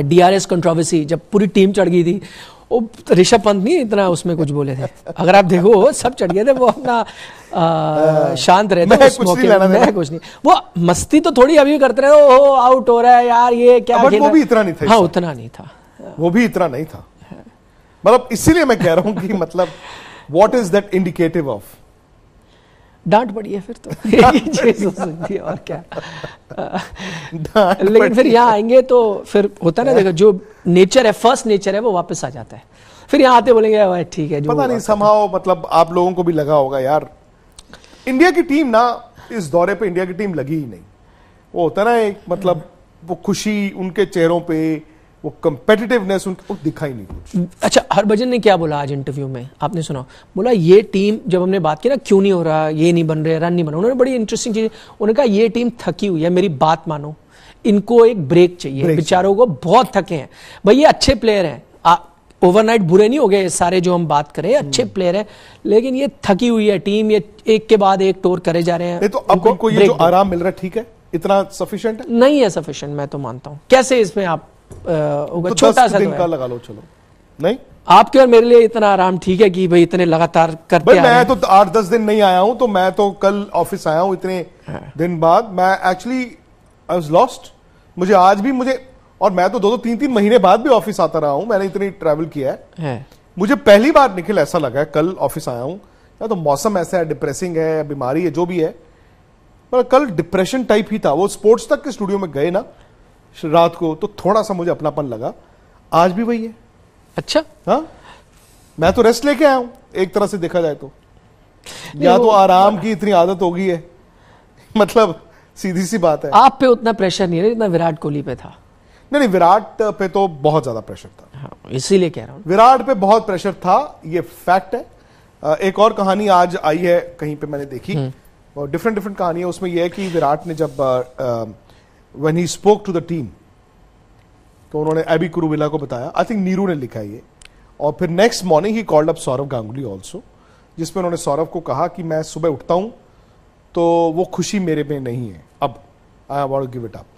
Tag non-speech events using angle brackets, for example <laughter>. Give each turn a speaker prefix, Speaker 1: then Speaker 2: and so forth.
Speaker 1: D R S controversy जब पूरी team चढ़ गई थी वो ऋषभ पंत नहीं इतना उसमें कुछ बोले थे अगर आप देखो सब चढ़ गए थे वो अपना हाँ। शांत रहे थे कुछ नहीं में मैं कुछ नहीं वो मस्ती तो थोड़ी अभी करते रहे ओ आउट हो रहा है यार ये क्या हाँ, वो भी इतना नहीं था हाँ
Speaker 2: उतना नहीं था वो भी इतना नहीं था मतलब इसीलिए मैं कह रहा हूं कि मतलब what is that indicative of डांट पड़ी है फिर तो
Speaker 1: चीज
Speaker 2: हो सकती है और क्या लेकिन फिर यहाँ आएंगे तो फिर होता है ना देखो जो
Speaker 1: नेचर है फर्स्ट नेचर है वो वापस आ जाता है
Speaker 2: फिर यहाँ आते बोलेंगे ठीक है जो पता नहीं समाओ मतलब आप लोगों को भी लगा होगा यार इंडिया की टीम ना इस दौरे पे इंडिया की टीम लगी ही नहीं वो होता ना एक मतलब वो खुशी उनके चेहरों पे वो कंपेटिटिवनेस उनको दिखा ही नहीं
Speaker 1: कुछ अच्छा हरभजन ने क्या बोला आज इंटरव्यू में आपने सुना बोला ये टीम जब हमने बात की ना क्यों नहीं हो रहा ये नहीं बन रहे रन नहीं बन बना उन्होंने बड़ी इंटरेस्टिंग चीज उन्होंने कहा ये टीम थकी हुई है मेरी बात मानो इनको एक ब्रेक चाहिए बेचारों को बहुत थके हैं भाई ये अच्छे प्लेयर हैं ओवरनाइट बुरे नहीं हो गए सारे जो हम बात करें अच्छे प्लेयर हम्म। हैं लेकिन ये थकी हुई है टीम ये एक के बाद एक टोर करे जा रहे हैं तो अब उनको ये जो आराम मिल रहा है ठीक है इतना सफिशियंट नहीं है सफिशियंट मैं तो मानता हूं कैसे इसमें आप होगा तो छोटा सा तो दिन का लगा लो चलो नहीं आपके और मेरे लिए इतना आराम ठीक है कि भाई इतने लगातार करते मैं
Speaker 2: तो आठ दस दिन नहीं आया हूं तो मैं तो कल ऑफिस आया हूं इतने हाँ। दिन बाद मैं एक्चुअली आई वाज लॉस्ट मुझे आज भी मुझे और मैं तो दो दो तीन तीन महीने बाद भी ऑफिस आता रहा हूं मैंने इतनी ट्रैवल किया है हाँ। मुझे पहली बार निखिल ऐसा लगा है कल ऑफिस आया हूँ या तो मौसम ऐसा है डिप्रेसिंग है बीमारी है जो भी है पर कल डिप्रेशन टाइप ही था वो स्पोर्ट्स तक के स्टूडियो में गए ना रात को तो थोड़ा सा मुझे अपनापन लगा आज भी वही है अच्छा हाँ मैं तो रेस्ट लेके आया हूं एक तरह से देखा जाए तो या तो आराम की इतनी आदत हो गई है <laughs> मतलब सीधी सी बात है आप पे उतना प्रेशर नहीं है जितना विराट कोहली पे था नहीं नहीं विराट पे तो बहुत ज्यादा प्रेशर था हाँ, इसीलिए कह रहा हूं विराट पे बहुत प्रेशर था ये फैक्ट है एक और कहानी आज आई है कहीं पे मैंने देखी हम्म। और डिफरेंट डिफरेंट कहानी है उसमें यह है कि विराट ने जब when he spoke to the team तो उन्होंने एबी कुरुविला को बताया आई थिंक नीरू ने लिखा ये और फिर next morning he called up Sourav Ganguly also जिसमें उन्होंने सौरभ को कहा कि मैं सुबह उठता हूं तो वो खुशी मेरे में नहीं है अब I want give it up